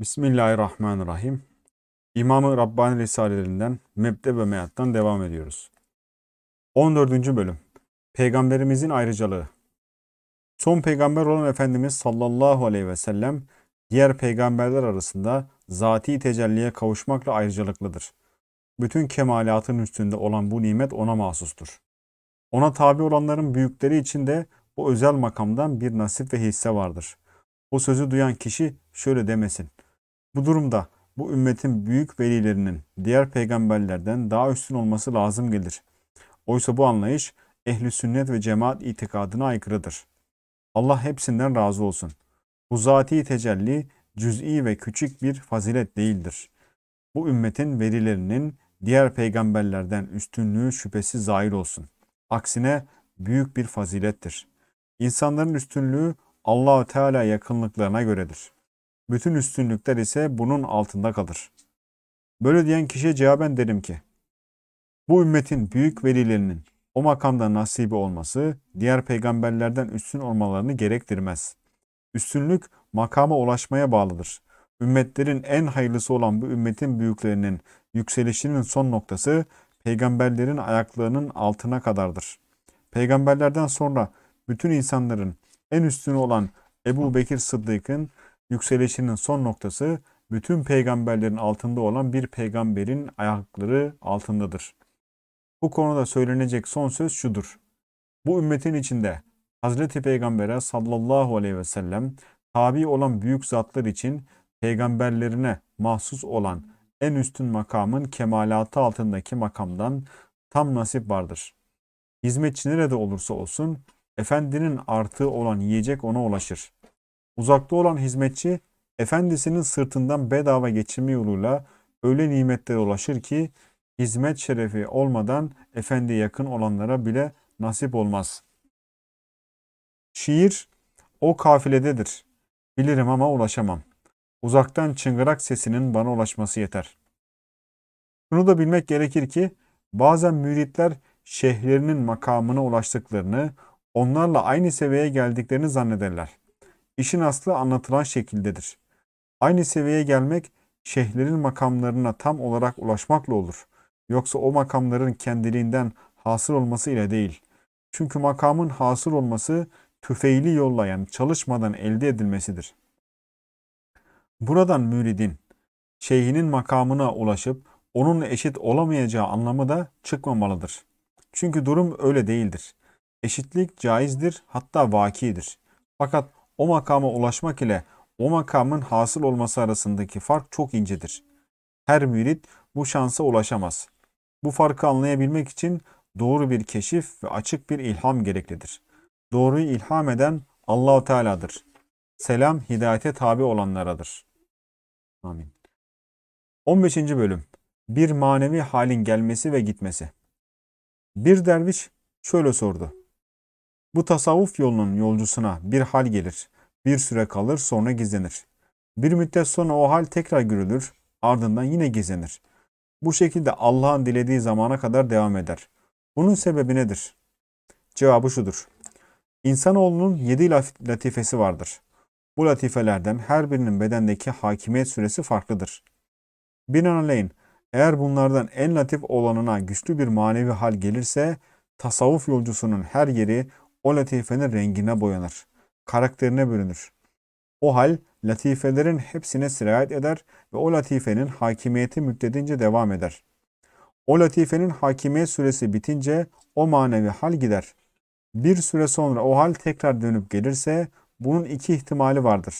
Bismillahirrahmanirrahim. İmam-ı Rabbani Risalelerinden Mebde ve Meyat'tan devam ediyoruz. 14. bölüm Peygamberimizin ayrıcalığı Son peygamber olan Efendimiz sallallahu aleyhi ve sellem diğer peygamberler arasında zati tecelliye kavuşmakla ayrıcalıklıdır. Bütün kemalatın üstünde olan bu nimet ona mahsustur. Ona tabi olanların büyükleri için de o özel makamdan bir nasip ve hisse vardır. O sözü duyan kişi şöyle demesin. Bu durumda bu ümmetin büyük velilerinin diğer peygamberlerden daha üstün olması lazım gelir. Oysa bu anlayış ehli sünnet ve cemaat itikadına aykırıdır. Allah hepsinden razı olsun. Bu zati tecelli cüz'i ve küçük bir fazilet değildir. Bu ümmetin velilerinin diğer peygamberlerden üstünlüğü şüphesi zahir olsun. Aksine büyük bir fazilettir. İnsanların üstünlüğü Allahü Teala yakınlıklarına göredir. Bütün üstünlükler ise bunun altında kalır. Böyle diyen kişiye cevaben derim ki, bu ümmetin büyük velilerinin o makamda nasibi olması diğer peygamberlerden üstün olmalarını gerektirmez. Üstünlük makama ulaşmaya bağlıdır. Ümmetlerin en hayırlısı olan bu ümmetin büyüklerinin yükselişinin son noktası peygamberlerin ayaklarının altına kadardır. Peygamberlerden sonra bütün insanların en üstünü olan Ebu Bekir Sıddık'ın yükselişinin son noktası bütün peygamberlerin altında olan bir peygamberin ayakları altındadır. Bu konuda söylenecek son söz şudur. Bu ümmetin içinde Hazreti Peygamber'e sallallahu aleyhi ve sellem tabi olan büyük zatlar için peygamberlerine mahsus olan en üstün makamın kemalatı altındaki makamdan tam nasip vardır. Hizmetçi nerede olursa olsun, efendinin artığı olan yiyecek ona ulaşır. Uzakta olan hizmetçi efendisinin sırtından bedava geçirme yoluyla öyle nimetlere ulaşır ki hizmet şerefi olmadan efendi yakın olanlara bile nasip olmaz. Şiir o kafilededir. Bilirim ama ulaşamam. Uzaktan çıngırak sesinin bana ulaşması yeter. Şunu da bilmek gerekir ki bazen müritler şehirlerinin makamına ulaştıklarını, onlarla aynı seviyeye geldiklerini zannederler. İşin aslı anlatılan şekildedir. Aynı seviyeye gelmek şeyhlerin makamlarına tam olarak ulaşmakla olur. Yoksa o makamların kendiliğinden hasıl olması ile değil. Çünkü makamın hasıl olması tüfeğli yolla yani çalışmadan elde edilmesidir. Buradan müridin, şeyhinin makamına ulaşıp onun eşit olamayacağı anlamı da çıkmamalıdır. Çünkü durum öyle değildir. Eşitlik caizdir hatta vakidir. Fakat o makama ulaşmak ile o makamın hasıl olması arasındaki fark çok incedir. Her mürit bu şansa ulaşamaz. Bu farkı anlayabilmek için doğru bir keşif ve açık bir ilham gereklidir. Doğruyu ilham eden Allahu Teala'dır. Selam hidayete tabi olanlaradır. Amin. 15. bölüm. Bir manevi halin gelmesi ve gitmesi. Bir derviş şöyle sordu. Bu tasavvuf yolunun yolcusuna bir hal gelir. Bir süre kalır sonra gizlenir. Bir müddet sonra o hal tekrar görülür. Ardından yine gizlenir. Bu şekilde Allah'ın dilediği zamana kadar devam eder. Bunun sebebi nedir? Cevabı şudur. İnsanoğlunun yedi latifesi vardır. Bu latifelerden her birinin bedendeki hakimiyet süresi farklıdır. Binaenaleyh eğer bunlardan en latif olanına güçlü bir manevi hal gelirse tasavvuf yolcusunun her yeri o latifenin rengine boyanır. Karakterine bürünür. O hal latifelerin hepsine sirayet eder ve o latifenin hakimiyeti müddetince devam eder. O latifenin hakimiyet süresi bitince o manevi hal gider. Bir süre sonra o hal tekrar dönüp gelirse bunun iki ihtimali vardır.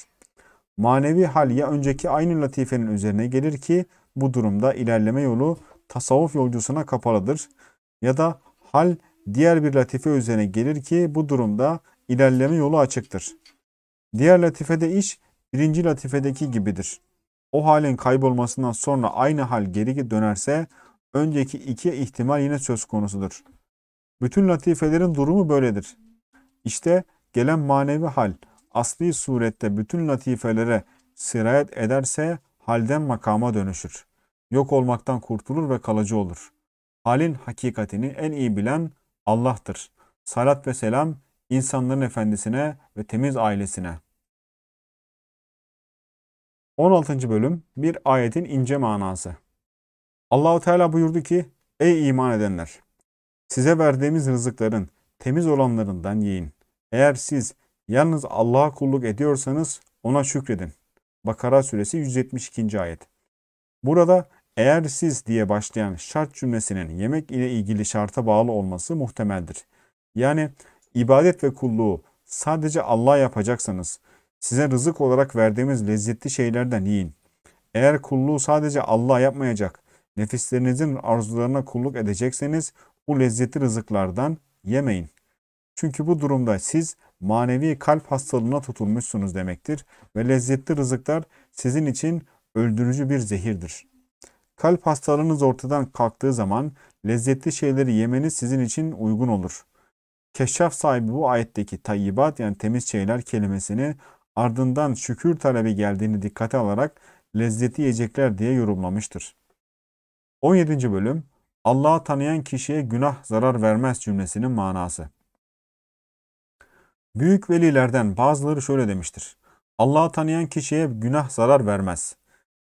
Manevi hal ya önceki aynı latifenin üzerine gelir ki bu durumda ilerleme yolu tasavvuf yolcusuna kapalıdır ya da hal diğer bir latife üzerine gelir ki bu durumda ilerleme yolu açıktır. Diğer latifede iş birinci latifedeki gibidir. O halin kaybolmasından sonra aynı hal geri dönerse önceki iki ihtimal yine söz konusudur. Bütün latifelerin durumu böyledir. İşte gelen manevi hal asli surette bütün latifelere sirayet ederse halden makama dönüşür. Yok olmaktan kurtulur ve kalıcı olur. Halin hakikatini en iyi bilen Allah'tır. Salat ve selam insanların efendisine ve temiz ailesine. 16. bölüm bir ayetin ince manası. Allahu Teala buyurdu ki: Ey iman edenler, size verdiğimiz rızıkların temiz olanlarından yiyin. Eğer siz yalnız Allah'a kulluk ediyorsanız ona şükredin. Bakara suresi 172. ayet. Burada eğer siz diye başlayan şart cümlesinin yemek ile ilgili şarta bağlı olması muhtemeldir. Yani ibadet ve kulluğu sadece Allah yapacaksanız size rızık olarak verdiğimiz lezzetli şeylerden yiyin. Eğer kulluğu sadece Allah yapmayacak, nefislerinizin arzularına kulluk edecekseniz bu lezzetli rızıklardan yemeyin. Çünkü bu durumda siz manevi kalp hastalığına tutulmuşsunuz demektir ve lezzetli rızıklar sizin için öldürücü bir zehirdir.'' Kalp hastalığınız ortadan kalktığı zaman lezzetli şeyleri yemeniz sizin için uygun olur. Keşşaf sahibi bu ayetteki tayyibat yani temiz şeyler kelimesini ardından şükür talebi geldiğini dikkate alarak lezzeti yiyecekler diye yorumlamıştır. 17. bölüm Allah'ı tanıyan kişiye günah zarar vermez cümlesinin manası. Büyük velilerden bazıları şöyle demiştir. Allah'ı tanıyan kişiye günah zarar vermez.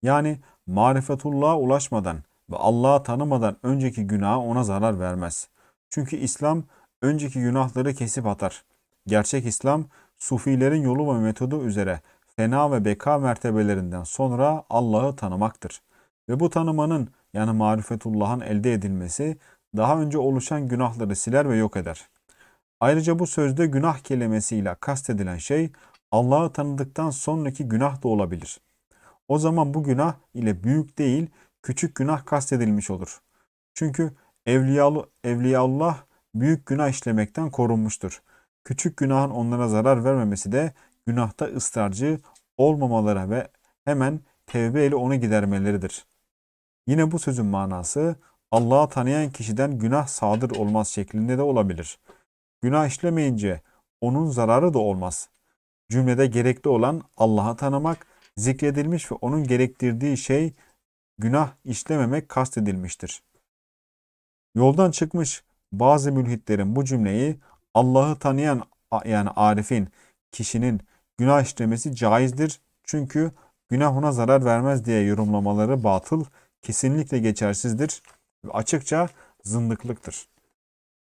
Yani marifetullah'a ulaşmadan ve Allah'ı tanımadan önceki günaha ona zarar vermez. Çünkü İslam önceki günahları kesip atar. Gerçek İslam sufilerin yolu ve metodu üzere fena ve beka mertebelerinden sonra Allah'ı tanımaktır. Ve bu tanımanın yani marifetullah'ın elde edilmesi daha önce oluşan günahları siler ve yok eder. Ayrıca bu sözde günah kelimesiyle kastedilen şey Allah'ı tanıdıktan sonraki günah da olabilir o zaman bu günah ile büyük değil küçük günah kastedilmiş olur. Çünkü evliyalı, evliyallah büyük günah işlemekten korunmuştur. Küçük günahın onlara zarar vermemesi de günahta ısrarcı olmamaları ve hemen tevbe ile onu gidermeleridir. Yine bu sözün manası Allah'ı tanıyan kişiden günah sadır olmaz şeklinde de olabilir. Günah işlemeyince onun zararı da olmaz. Cümlede gerekli olan Allah'ı tanımak zikredilmiş ve onun gerektirdiği şey günah işlememek kastedilmiştir. Yoldan çıkmış bazı mülhitlerin bu cümleyi Allah'ı tanıyan yani arifin, kişinin günah işlemesi caizdir çünkü günah ona zarar vermez diye yorumlamaları batıl, kesinlikle geçersizdir ve açıkça zındıklıktır.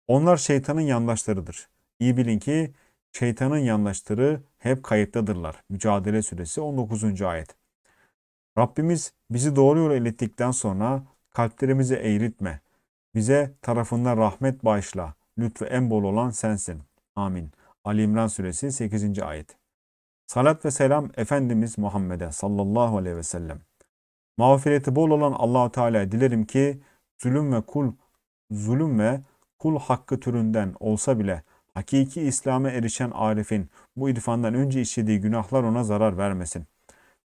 Onlar şeytanın yandaşlarıdır. İyi bilin ki şeytanın yandaşları hep kayıttadırlar. Mücadele Suresi 19. ayet. Rabbimiz bizi doğru yola ilettikten sonra kalplerimizi eğritme. Bize tarafından rahmet bağışla. Lütfü en bol olan sensin. Amin. Ali İmran Suresi 8. ayet. Salat ve selam Efendimiz Muhammed'e sallallahu aleyhi ve sellem. Mağfireti bol olan Allahu Teala dilerim ki zulüm ve kul zulüm ve kul hakkı türünden olsa bile Hakiki İslam'a erişen Arif'in bu irfandan önce işlediği günahlar ona zarar vermesin.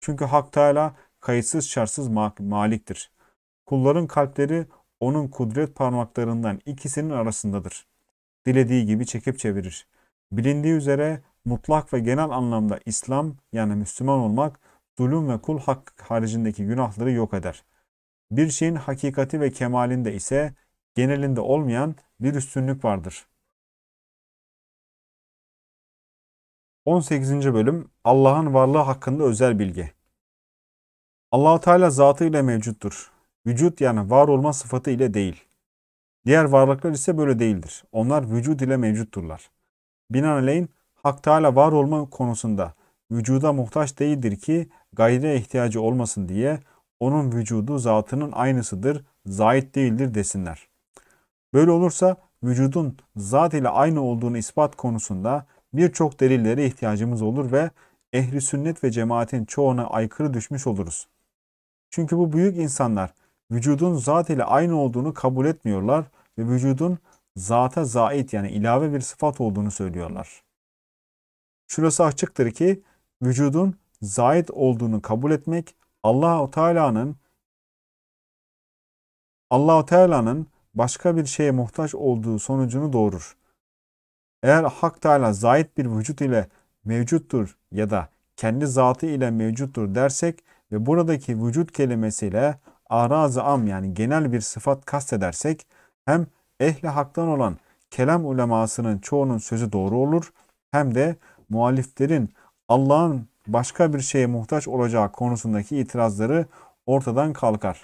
Çünkü Hak Teala kayıtsız şartsız maliktir. Kulların kalpleri onun kudret parmaklarından ikisinin arasındadır. Dilediği gibi çekip çevirir. Bilindiği üzere mutlak ve genel anlamda İslam yani Müslüman olmak zulüm ve kul hakkı haricindeki günahları yok eder. Bir şeyin hakikati ve kemalinde ise genelinde olmayan bir üstünlük vardır. 18. bölüm Allah'ın varlığı hakkında özel bilgi. Allah Teala zatı ile mevcuttur. Vücut yani var olma sıfatı ile değil. Diğer varlıklar ise böyle değildir. Onlar vücut ile mevcutturlar. Binaenaleyh Hak Teala var olma konusunda vücuda muhtaç değildir ki gayre ihtiyacı olmasın diye onun vücudu zatının aynısıdır, zait değildir desinler. Böyle olursa vücudun zat ile aynı olduğunu ispat konusunda birçok delillere ihtiyacımız olur ve ehli sünnet ve cemaatin çoğuna aykırı düşmüş oluruz. Çünkü bu büyük insanlar vücudun zat ile aynı olduğunu kabul etmiyorlar ve vücudun zata zait yani ilave bir sıfat olduğunu söylüyorlar. Şurası açıktır ki vücudun zait olduğunu kabul etmek Allahu Teala'nın Allahu Teala'nın başka bir şeye muhtaç olduğu sonucunu doğurur. Eğer Hak Teala zahit bir vücut ile mevcuttur ya da kendi zatı ile mevcuttur dersek ve buradaki vücut kelimesiyle arazi am yani genel bir sıfat kastedersek hem ehli haktan olan kelam ulemasının çoğunun sözü doğru olur hem de muhaliflerin Allah'ın başka bir şeye muhtaç olacağı konusundaki itirazları ortadan kalkar.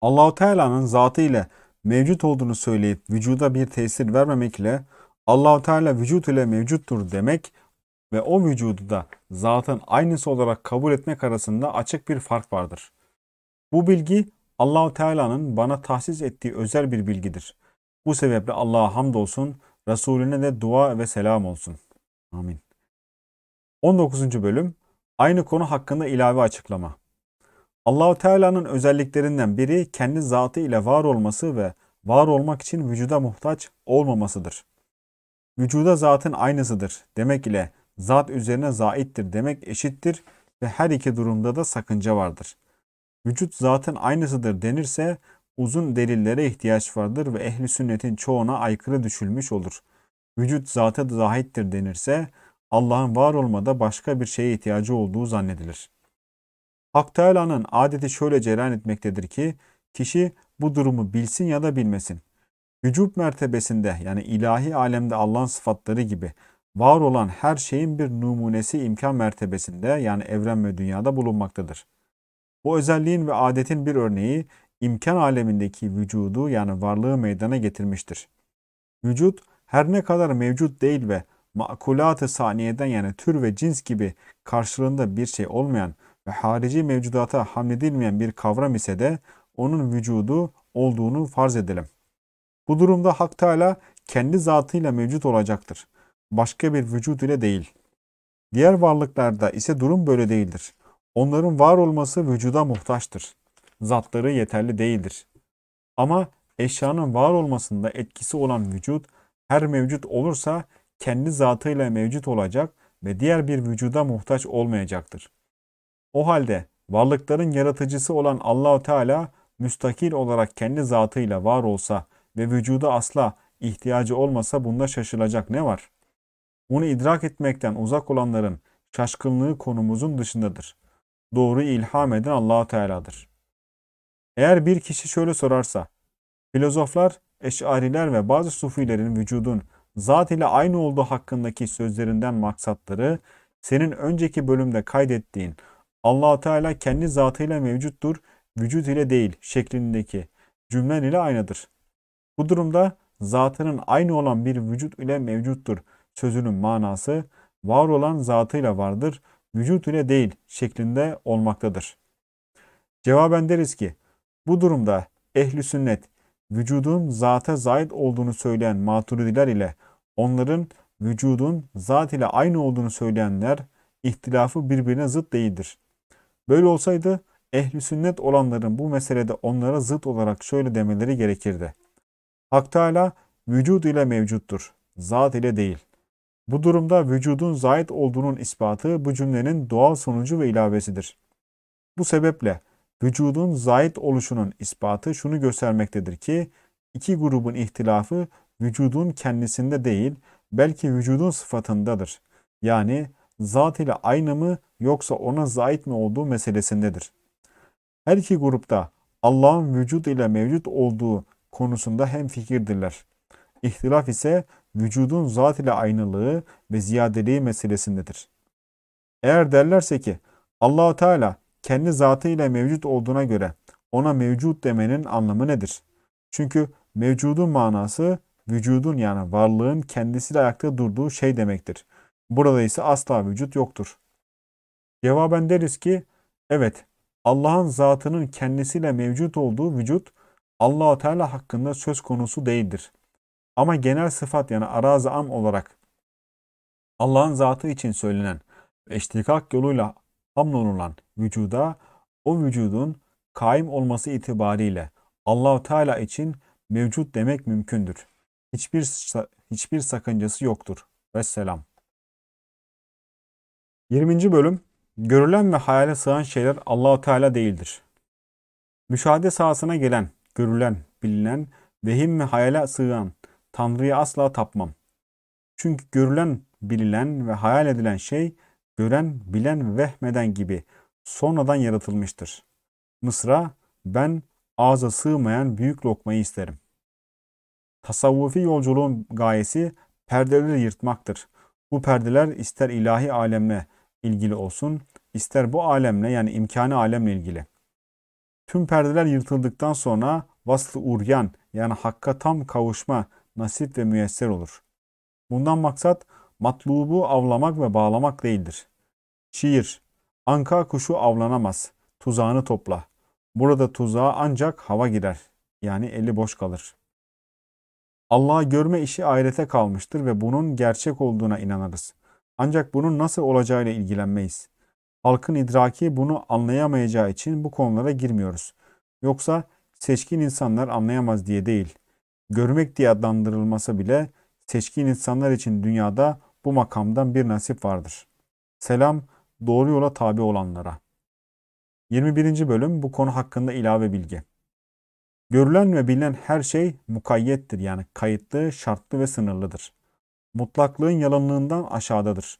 Allahu Teala'nın zatı ile mevcut olduğunu söyleyip vücuda bir tesir vermemek ile Allahu Teala vücut ile mevcuttur demek ve o vücudu da zaten aynısı olarak kabul etmek arasında açık bir fark vardır. Bu bilgi Allahu Teala'nın bana tahsis ettiği özel bir bilgidir. Bu sebeple Allah'a hamdolsun, Resulüne de dua ve selam olsun. Amin. 19. bölüm aynı konu hakkında ilave açıklama. Allahu Teala'nın özelliklerinden biri kendi zatı ile var olması ve var olmak için vücuda muhtaç olmamasıdır. Vücuda zatın aynısıdır demek ile zat üzerine zaittir demek eşittir ve her iki durumda da sakınca vardır. Vücut zatın aynısıdır denirse uzun delillere ihtiyaç vardır ve ehli sünnetin çoğuna aykırı düşülmüş olur. Vücut zatı zahittir denirse Allah'ın var olmada başka bir şeye ihtiyacı olduğu zannedilir.'' Hak Teala'nın adeti şöyle cereyan etmektedir ki kişi bu durumu bilsin ya da bilmesin. Vücub mertebesinde yani ilahi alemde Allah'ın sıfatları gibi var olan her şeyin bir numunesi imkan mertebesinde yani evren ve dünyada bulunmaktadır. Bu özelliğin ve adetin bir örneği imkan alemindeki vücudu yani varlığı meydana getirmiştir. Vücut her ne kadar mevcut değil ve makulat-ı saniyeden yani tür ve cins gibi karşılığında bir şey olmayan ve harici mevcudata hamledilmeyen bir kavram ise de onun vücudu olduğunu farz edelim. Bu durumda Hak Teala kendi zatıyla mevcut olacaktır. Başka bir vücut ile değil. Diğer varlıklarda ise durum böyle değildir. Onların var olması vücuda muhtaçtır. Zatları yeterli değildir. Ama eşyanın var olmasında etkisi olan vücut her mevcut olursa kendi zatıyla mevcut olacak ve diğer bir vücuda muhtaç olmayacaktır. O halde varlıkların yaratıcısı olan Allahu Teala müstakil olarak kendi zatıyla var olsa ve vücuda asla ihtiyacı olmasa bunda şaşılacak ne var? Bunu idrak etmekten uzak olanların şaşkınlığı konumuzun dışındadır. Doğru ilham eden Allahu Teala'dır. Eğer bir kişi şöyle sorarsa, filozoflar, eşariler ve bazı sufilerin vücudun zat ile aynı olduğu hakkındaki sözlerinden maksatları senin önceki bölümde kaydettiğin allah Teala kendi zatıyla mevcuttur, vücut ile değil şeklindeki cümlen ile aynıdır. Bu durumda zatının aynı olan bir vücut ile mevcuttur sözünün manası var olan zatıyla vardır, vücut ile değil şeklinde olmaktadır. Cevaben deriz ki bu durumda ehli sünnet vücudun zata zait olduğunu söyleyen maturidiler ile onların vücudun zat ile aynı olduğunu söyleyenler ihtilafı birbirine zıt değildir. Böyle olsaydı ehli sünnet olanların bu meselede onlara zıt olarak şöyle demeleri gerekirdi. Hak Teala vücud ile mevcuttur, zat ile değil. Bu durumda vücudun zahit olduğunun ispatı bu cümlenin doğal sonucu ve ilavesidir. Bu sebeple vücudun zahit oluşunun ispatı şunu göstermektedir ki iki grubun ihtilafı vücudun kendisinde değil belki vücudun sıfatındadır. Yani zat ile aynı mı yoksa ona zait mi olduğu meselesindedir. Her iki grupta Allah'ın vücut ile mevcut olduğu konusunda hem fikirdirler. İhtilaf ise vücudun zat ile aynılığı ve ziyadeliği meselesindedir. Eğer derlerse ki allah Teala kendi zatı ile mevcut olduğuna göre ona mevcut demenin anlamı nedir? Çünkü mevcudun manası vücudun yani varlığın kendisiyle ayakta durduğu şey demektir. Burada ise asla vücut yoktur. Cevaben deriz ki evet Allah'ın zatının kendisiyle mevcut olduğu vücut allah Teala hakkında söz konusu değildir. Ama genel sıfat yani arazi am olarak Allah'ın zatı için söylenen ve iştikak yoluyla hamlolunan vücuda o vücudun kaim olması itibariyle Allah Teala için mevcut demek mümkündür. Hiçbir hiçbir sakıncası yoktur. Vesselam. 20. bölüm Görülen ve hayale sığan şeyler Allahu Teala değildir. Müşahede sahasına gelen, görülen, bilinen, vehim ve hayale sığan Tanrı'ya asla tapmam. Çünkü görülen, bilinen ve hayal edilen şey gören, bilen vehmeden gibi sonradan yaratılmıştır. Mısra, ben ağza sığmayan büyük lokmayı isterim. Tasavvufi yolculuğun gayesi perdeleri yırtmaktır. Bu perdeler ister ilahi alemle, ilgili olsun, ister bu alemle yani imkanı alemle ilgili. Tüm perdeler yırtıldıktan sonra vaslı uryan yani hakka tam kavuşma nasip ve müyesser olur. Bundan maksat matlubu avlamak ve bağlamak değildir. Şiir, anka kuşu avlanamaz, tuzağını topla. Burada tuzağa ancak hava girer, yani eli boş kalır. Allah'ı görme işi ahirete kalmıştır ve bunun gerçek olduğuna inanırız. Ancak bunun nasıl olacağıyla ilgilenmeyiz. Halkın idraki bunu anlayamayacağı için bu konulara girmiyoruz. Yoksa seçkin insanlar anlayamaz diye değil. Görmek diye adlandırılması bile seçkin insanlar için dünyada bu makamdan bir nasip vardır. Selam doğru yola tabi olanlara. 21. bölüm bu konu hakkında ilave bilgi. Görülen ve bilinen her şey mukayyettir yani kayıtlı, şartlı ve sınırlıdır mutlaklığın yalanlığından aşağıdadır.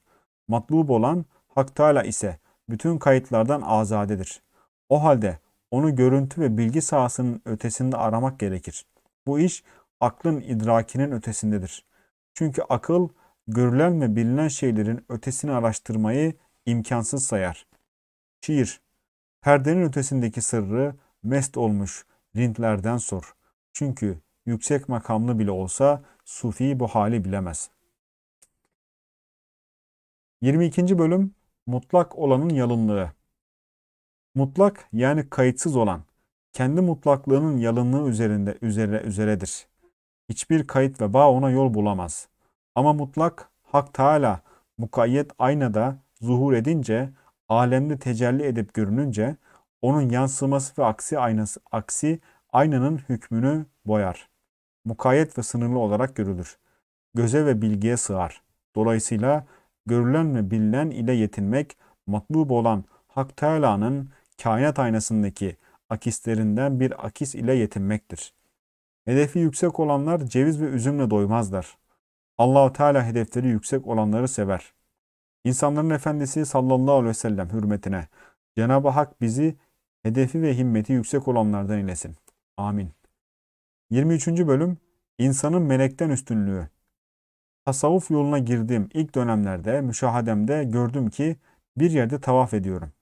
Matlub olan Hak Teala ise bütün kayıtlardan azadedir. O halde onu görüntü ve bilgi sahasının ötesinde aramak gerekir. Bu iş aklın idrakinin ötesindedir. Çünkü akıl görülen ve bilinen şeylerin ötesini araştırmayı imkansız sayar. Şiir Perdenin ötesindeki sırrı mest olmuş rintlerden sor. Çünkü yüksek makamlı bile olsa sufi bu hali bilemez.'' 22. bölüm mutlak olanın yalınlığı. Mutlak yani kayıtsız olan kendi mutlaklığının yalınlığı üzerinde üzere üzeredir. Hiçbir kayıt ve bağ ona yol bulamaz. Ama mutlak Hak Teala mukayyet aynada zuhur edince, alemde tecelli edip görününce onun yansıması ve aksi aynası aksi aynanın hükmünü boyar. Mukayyet ve sınırlı olarak görülür. Göze ve bilgiye sığar. Dolayısıyla görülen ve bilinen ile yetinmek, matlub olan Hak Teala'nın kainat aynasındaki akislerinden bir akis ile yetinmektir. Hedefi yüksek olanlar ceviz ve üzümle doymazlar. Allahu Teala hedefleri yüksek olanları sever. İnsanların Efendisi sallallahu aleyhi ve sellem hürmetine Cenab-ı Hak bizi hedefi ve himmeti yüksek olanlardan ilesin. Amin. 23. bölüm İnsanın melekten üstünlüğü tasavvuf yoluna girdiğim ilk dönemlerde müşahademde gördüm ki bir yerde tavaf ediyorum.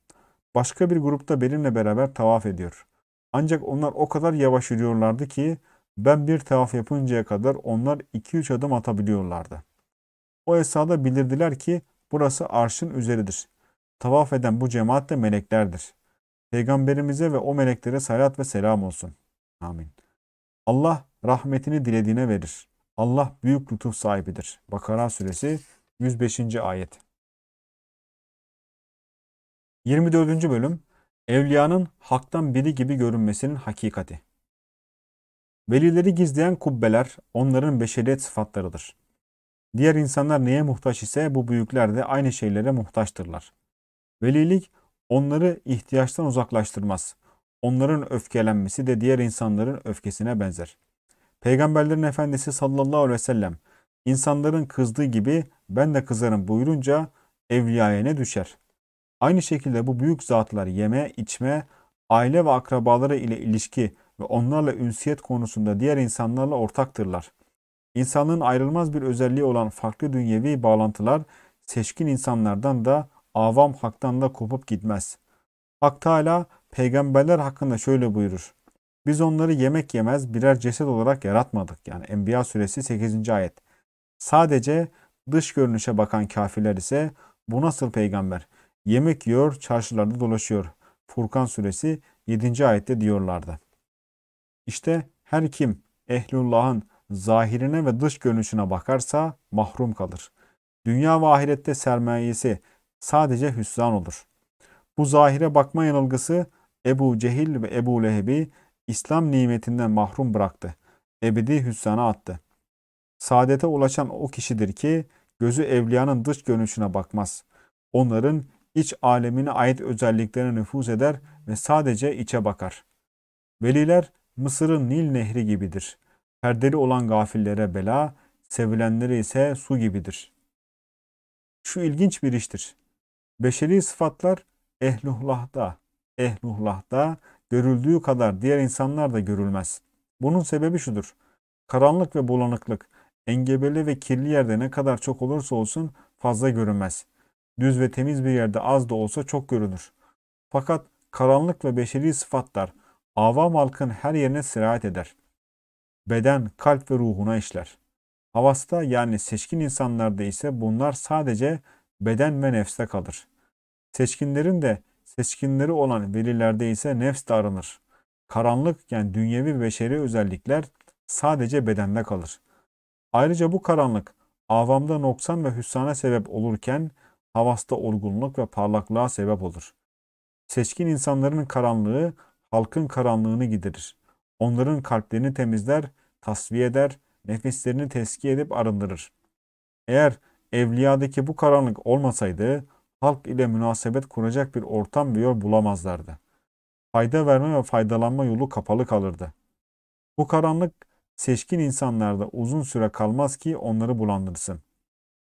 Başka bir grupta benimle beraber tavaf ediyor. Ancak onlar o kadar yavaş yürüyorlardı ki ben bir tavaf yapıncaya kadar onlar 2-3 adım atabiliyorlardı. O esnada bilirdiler ki burası arşın üzeridir. Tavaf eden bu cemaat de meleklerdir. Peygamberimize ve o meleklere salat ve selam olsun. Amin. Allah rahmetini dilediğine verir. Allah büyük lütuf sahibidir. Bakara suresi 105. ayet. 24. bölüm Evliyanın haktan biri gibi görünmesinin hakikati. Velileri gizleyen kubbeler onların beşeriyet sıfatlarıdır. Diğer insanlar neye muhtaç ise bu büyükler de aynı şeylere muhtaçtırlar. Velilik onları ihtiyaçtan uzaklaştırmaz. Onların öfkelenmesi de diğer insanların öfkesine benzer.'' Peygamberlerin Efendisi sallallahu aleyhi ve sellem insanların kızdığı gibi ben de kızarım buyurunca evliyaya ne düşer? Aynı şekilde bu büyük zatlar yeme, içme, aile ve akrabaları ile ilişki ve onlarla ünsiyet konusunda diğer insanlarla ortaktırlar. İnsanlığın ayrılmaz bir özelliği olan farklı dünyevi bağlantılar seçkin insanlardan da avam haktan da kopup gitmez. Hak Teala peygamberler hakkında şöyle buyurur. Biz onları yemek yemez birer ceset olarak yaratmadık. Yani Enbiya suresi 8. ayet. Sadece dış görünüşe bakan kafirler ise bu nasıl peygamber? Yemek yiyor, çarşılarda dolaşıyor. Furkan suresi 7. ayette diyorlardı. İşte her kim ehlullahın zahirine ve dış görünüşüne bakarsa mahrum kalır. Dünya ve ahirette sermayesi sadece hüsran olur. Bu zahire bakma yanılgısı Ebu Cehil ve Ebu Leheb'i İslam nimetinden mahrum bıraktı. Ebedi hüsrana attı. Saadete ulaşan o kişidir ki gözü evliyanın dış görünüşüne bakmaz. Onların iç alemine ait özelliklerine nüfuz eder ve sadece içe bakar. Veliler Mısır'ın Nil nehri gibidir. Perdeli olan gafillere bela, sevilenleri ise su gibidir. Şu ilginç bir iştir. Beşeri sıfatlar ehlullah'da, ehlullah'da görüldüğü kadar diğer insanlar da görülmez. Bunun sebebi şudur. Karanlık ve bulanıklık, engebeli ve kirli yerde ne kadar çok olursa olsun fazla görünmez. Düz ve temiz bir yerde az da olsa çok görünür. Fakat karanlık ve beşeri sıfatlar avam halkın her yerine sirayet eder. Beden, kalp ve ruhuna işler. Havasta yani seçkin insanlarda ise bunlar sadece beden ve nefse kalır. Seçkinlerin de Seçkinleri olan velilerde ise nefs de aranır. Karanlık yani dünyevi beşeri özellikler sadece bedende kalır. Ayrıca bu karanlık avamda noksan ve hüsrana sebep olurken havasta olgunluk ve parlaklığa sebep olur. Seçkin insanların karanlığı halkın karanlığını giderir. Onların kalplerini temizler, tasfiye eder, nefislerini teski edip arındırır. Eğer evliyadaki bu karanlık olmasaydı halk ile münasebet kuracak bir ortam ve yol bulamazlardı. Fayda verme ve faydalanma yolu kapalı kalırdı. Bu karanlık seçkin insanlarda uzun süre kalmaz ki onları bulandırsın.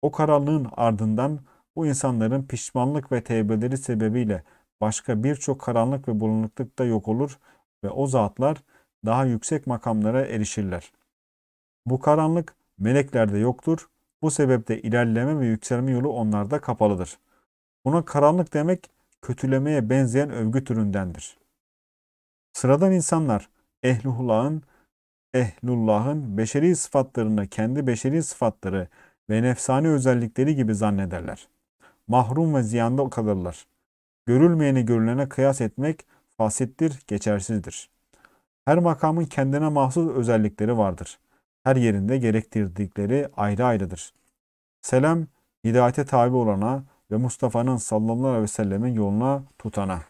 O karanlığın ardından bu insanların pişmanlık ve tevbeleri sebebiyle başka birçok karanlık ve bulanıklık da yok olur ve o zatlar daha yüksek makamlara erişirler. Bu karanlık meleklerde yoktur. Bu sebeple ilerleme ve yükselme yolu onlarda kapalıdır.'' Buna karanlık demek kötülemeye benzeyen övgü türündendir. Sıradan insanlar ehlullahın ehlullahın beşeri sıfatlarını kendi beşeri sıfatları ve nefsani özellikleri gibi zannederler. Mahrum ve ziyanda kalırlar. Görülmeyeni görülene kıyas etmek fasittir, geçersizdir. Her makamın kendine mahsus özellikleri vardır. Her yerinde gerektirdikleri ayrı ayrıdır. Selam, hidayete tabi olana, ve Mustafa'nın sallallahu aleyhi ve sellemin yoluna tutana.